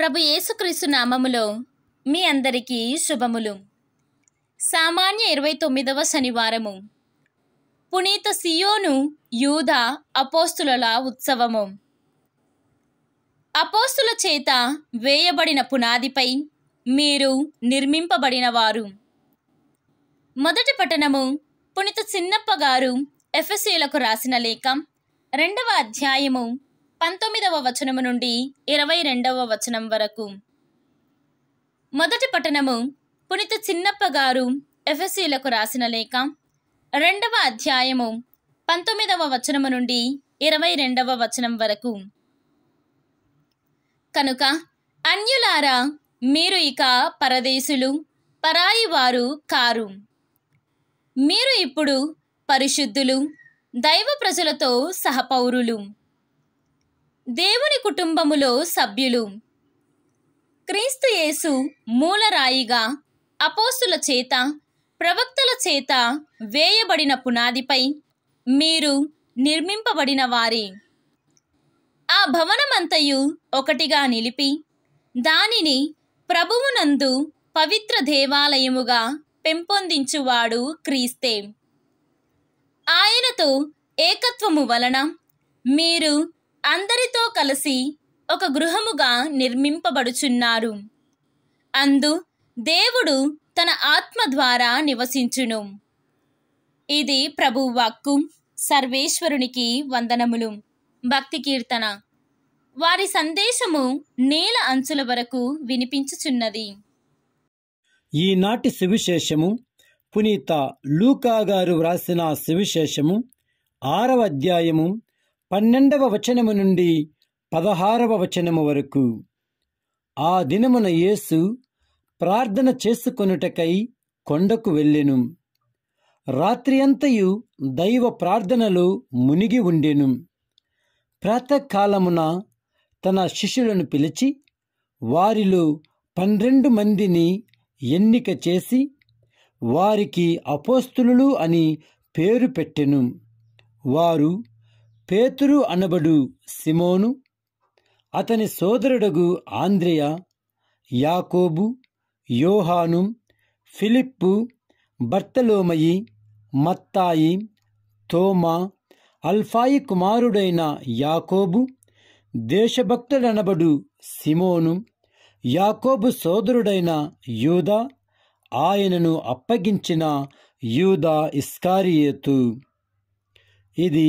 ప్రభు యేసుక్రీస్తు నామములో మీ అందరికీ శుభములు సామాన్య ఇరవై తొమ్మిదవ శనివారము పునీత సియోను యూధ అపోస్తుల ఉత్సవము అపోస్తుల చేత వేయబడిన పునాదిపై మీరు నిర్మింపబడిన వారు మొదటి పట్టణము పునీత చిన్నప్ప గారు ఎఫ్ఎస్సీలకు రాసిన లేఖ రెండవ అధ్యాయము పంతొమ్మిదవ వచనము నుండి ఇరవై రెండవ వచనం వరకు మొదటి పట్టణము పునిత చిన్నప్ప గారు ఎఫ్ఎస్సీలకు రాసిన లేఖ రెండవ అధ్యాయము పంతొమ్మిదవ వచనము నుండి ఇరవై రెండవ వచనం వరకు కనుక అన్యులారా మీరు ఇక పరదేశులు పరాయి వారు కారు మీరు ఇప్పుడు పరిశుద్ధులు దైవ ప్రజలతో సహపౌరులు దేవుని కుటుంబములో సభ్యులు క్రీస్తు యేసు మూలరాయిగా అపోస్తుల చేత ప్రవక్తల చేత వేయబడిన పునాదిపై మీరు నిర్మింపబడిన వారి ఆ భవనమంతయు ఒకటిగా నిలిపి దానిని ప్రభువునందు పవిత్ర దేవాలయముగా పెంపొందించువాడు క్రీస్తే ఆయనతో ఏకత్వము వలన మీరు అందరితో కలిసి ఒక గృహముగా నిర్మింపబడుచున్నారు అందు దేవుడు తన ఆత్మ ద్వారా నివసించును ఇది ప్రభువాక్కు సర్వేశ్వరునికి వందనములు భక్తి కీర్తన వారి సందేశము నేల అంచుల వరకు వినిపించుచున్నది ఈనాటి సువిశేషము పునీత లూకా గారు వ్రాసిన సువిశేషము ఆరవ అధ్యాయము పన్నెండవ వచనము నుండి పదహారవ వచనము వరకు ఆ దినమున యేసు ప్రార్థన చేసుకొనుటకై కొండకు వెళ్ళెను రాత్రి అంతయు దైవ ప్రార్థనలో మునిగి ఉండెను ప్రాతకాలమున తన శిష్యులను పిలిచి వారిలో పన్నెండు మందిని ఎన్నిక చేసి వారికి అపోస్తులు అని పేరు పెట్టెను వారు పేతురు అనబడు సిమోను అతని సోదరుడగు ఆంద్రియ యాకోబు యోహాను ఫిలిప్పు బర్తలోమయి మత్తాయి తోమా అల్ఫాయి కుమారుడైన యాకోబు దేశభక్తుడనబడు సిమోను యాకోబు సోదరుడైన యూదా ఆయనను అప్పగించిన యూదా ఇస్కారియేతు ఇది